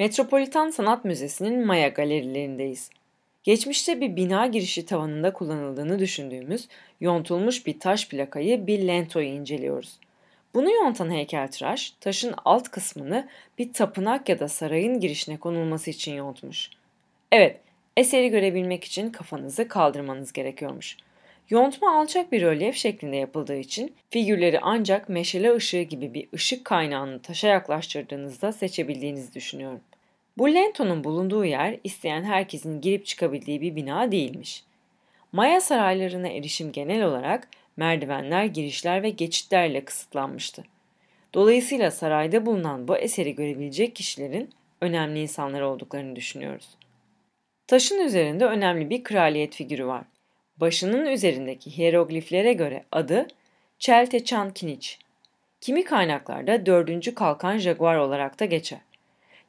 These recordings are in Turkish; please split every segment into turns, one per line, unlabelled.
Metropolitan Sanat Müzesi'nin Maya galerilerindeyiz. Geçmişte bir bina girişi tavanında kullanıldığını düşündüğümüz yontulmuş bir taş plakayı bir lentoyu inceliyoruz. Bunu yontan heykeltıraş taşın alt kısmını bir tapınak ya da sarayın girişine konulması için yontmuş. Evet, eseri görebilmek için kafanızı kaldırmanız gerekiyormuş.'' Yontma alçak bir rölyef şeklinde yapıldığı için figürleri ancak meşale ışığı gibi bir ışık kaynağını taşa yaklaştırdığınızda seçebildiğinizi düşünüyorum. Bu lentonun bulunduğu yer isteyen herkesin girip çıkabildiği bir bina değilmiş. Maya saraylarına erişim genel olarak merdivenler, girişler ve geçitlerle kısıtlanmıştı. Dolayısıyla sarayda bulunan bu eseri görebilecek kişilerin önemli insanlar olduklarını düşünüyoruz. Taşın üzerinde önemli bir kraliyet figürü var. Başının üzerindeki hierogliflere göre adı Çelteçan Kiniç. Kimi kaynaklarda 4. Kalkan Jaguar olarak da geçer.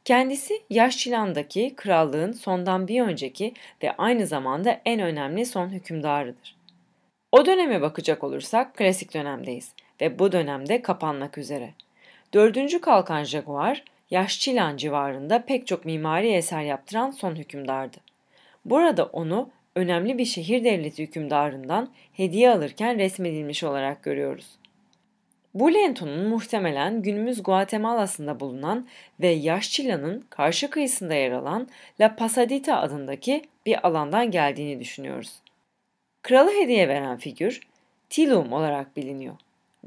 Kendisi Yaşçilan'daki krallığın sondan bir önceki ve aynı zamanda en önemli son hükümdarıdır. O döneme bakacak olursak klasik dönemdeyiz ve bu dönemde kapanmak üzere. 4. Kalkan Jaguar, Yaşçilan civarında pek çok mimari eser yaptıran son hükümdardı. Burada onu önemli bir şehir devleti hükümdarından hediye alırken resmedilmiş olarak görüyoruz. Bu lentonun muhtemelen günümüz Guatemala'sında bulunan ve Yaşçila'nın karşı kıyısında yer alan La Pasadita adındaki bir alandan geldiğini düşünüyoruz. Kralı hediye veren figür Tilum olarak biliniyor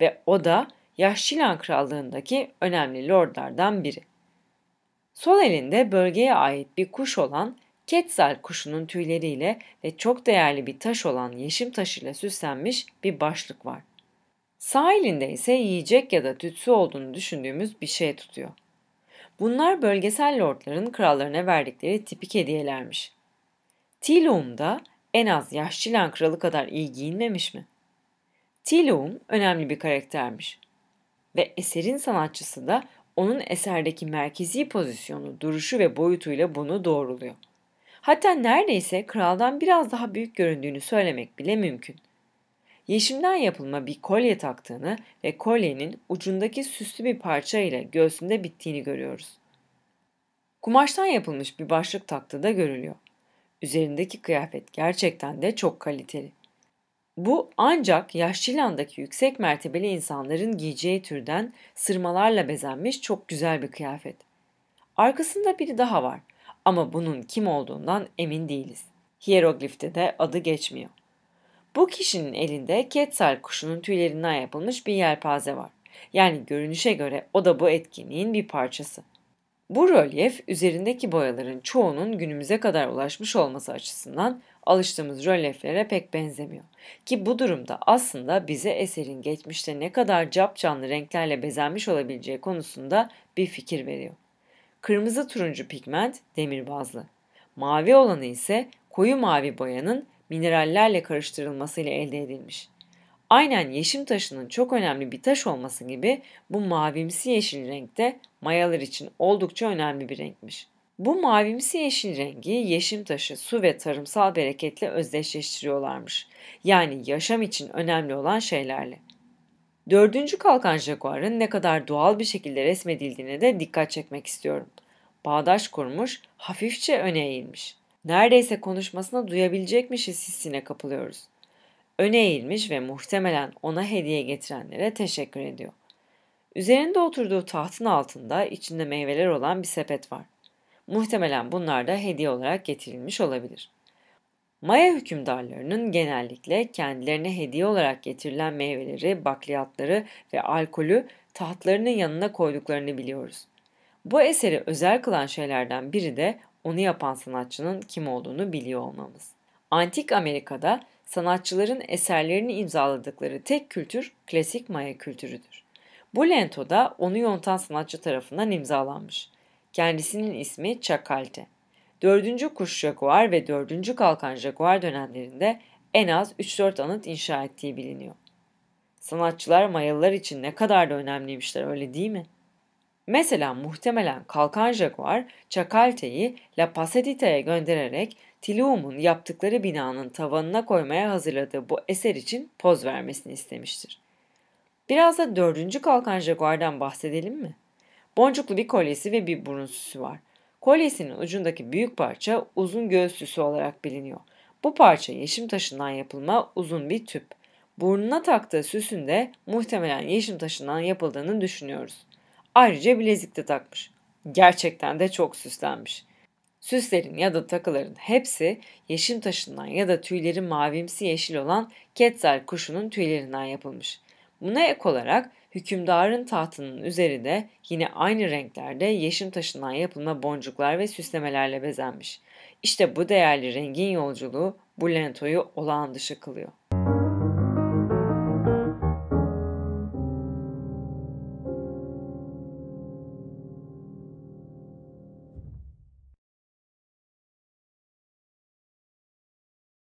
ve o da Yaşçilan krallığındaki önemli lordlardan biri. Sol elinde bölgeye ait bir kuş olan Ketsal kuşunun tüyleriyle ve çok değerli bir taş olan yeşim taşıyla süslenmiş bir başlık var. Sahilinde ise yiyecek ya da tütsü olduğunu düşündüğümüz bir şey tutuyor. Bunlar bölgesel lordların krallarına verdikleri tipik hediyelermiş. Tilum da en az yaşçılan kralı kadar iyi giyinmemiş mi? Tilum önemli bir karaktermiş. Ve eserin sanatçısı da onun eserdeki merkezi pozisyonu, duruşu ve boyutuyla bunu doğruluyor. Hatta neredeyse kraldan biraz daha büyük göründüğünü söylemek bile mümkün. Yeşimden yapılma bir kolye taktığını ve kolyenin ucundaki süslü bir parça ile göğsünde bittiğini görüyoruz. Kumaştan yapılmış bir başlık taktığı da görülüyor. Üzerindeki kıyafet gerçekten de çok kaliteli. Bu ancak Yaşçılan'daki yüksek mertebeli insanların giyeceği türden sırmalarla bezenmiş çok güzel bir kıyafet. Arkasında biri daha var ama bunun kim olduğundan emin değiliz. Hieroglifte de adı geçmiyor. Bu kişinin elinde Ketsal kuşunun tüylerinden yapılmış bir yelpaze var. Yani görünüşe göre o da bu etkinliğin bir parçası. Bu rölyef üzerindeki boyaların çoğunun günümüze kadar ulaşmış olması açısından alıştığımız rölyeflere pek benzemiyor. Ki bu durumda aslında bize eserin geçmişte ne kadar capcanlı renklerle bezenmiş olabileceği konusunda bir fikir veriyor. Kırmızı turuncu pigment demirbazlı. Mavi olanı ise koyu mavi boyanın minerallerle karıştırılmasıyla elde edilmiş. Aynen yeşim taşının çok önemli bir taş olması gibi bu mavimsi yeşil renk de mayalar için oldukça önemli bir renkmiş. Bu mavimsi yeşil rengi yeşim taşı su ve tarımsal bereketle özdeşleştiriyorlarmış. Yani yaşam için önemli olan şeylerle. Dördüncü kalkan jaguarın ne kadar doğal bir şekilde resmedildiğine de dikkat çekmek istiyorum. Bağdaş kurmuş, hafifçe öne eğilmiş. Neredeyse konuşmasını duyabilecekmişiz hissine kapılıyoruz. Öne eğilmiş ve muhtemelen ona hediye getirenlere teşekkür ediyor. Üzerinde oturduğu tahtın altında içinde meyveler olan bir sepet var. Muhtemelen bunlar da hediye olarak getirilmiş olabilir.'' Maya hükümdarlarının genellikle kendilerine hediye olarak getirilen meyveleri, bakliyatları ve alkolü tahtlarının yanına koyduklarını biliyoruz. Bu eseri özel kılan şeylerden biri de onu yapan sanatçının kim olduğunu biliyor olmamız. Antik Amerika'da sanatçıların eserlerini imzaladıkları tek kültür klasik Maya kültürüdür. Bu lento da onu yontan sanatçı tarafından imzalanmış. Kendisinin ismi Çakalte. Dördüncü kuş jaguar ve dördüncü kalkan jaguar dönemlerinde en az 3-4 anıt inşa ettiği biliniyor. Sanatçılar Mayalılar için ne kadar da önemliymişler öyle değil mi? Mesela muhtemelen kalkan jaguar Çakalte'yi La Pasadita'ya göndererek Tiluum'un yaptıkları binanın tavanına koymaya hazırladığı bu eser için poz vermesini istemiştir. Biraz da dördüncü kalkan jaguardan bahsedelim mi? Boncuklu bir kolyesi ve bir burun süsü var. Kolyesinin ucundaki büyük parça uzun göğüs süsü olarak biliniyor. Bu parça yeşim taşından yapılma uzun bir tüp. Burnuna taktığı süsün de muhtemelen yeşim taşından yapıldığını düşünüyoruz. Ayrıca bilezik de takmış. Gerçekten de çok süslenmiş. Süslerin ya da takıların hepsi yeşim taşından ya da tüyleri mavimsi yeşil olan Quetzal kuşunun tüylerinden yapılmış. Buna ek olarak Hükümdarın tahtının üzeri de yine aynı renklerde yeşim taşından yapılma boncuklar ve süslemelerle bezenmiş. İşte bu değerli rengin yolculuğu bu lentoyu olağan dışı kılıyor.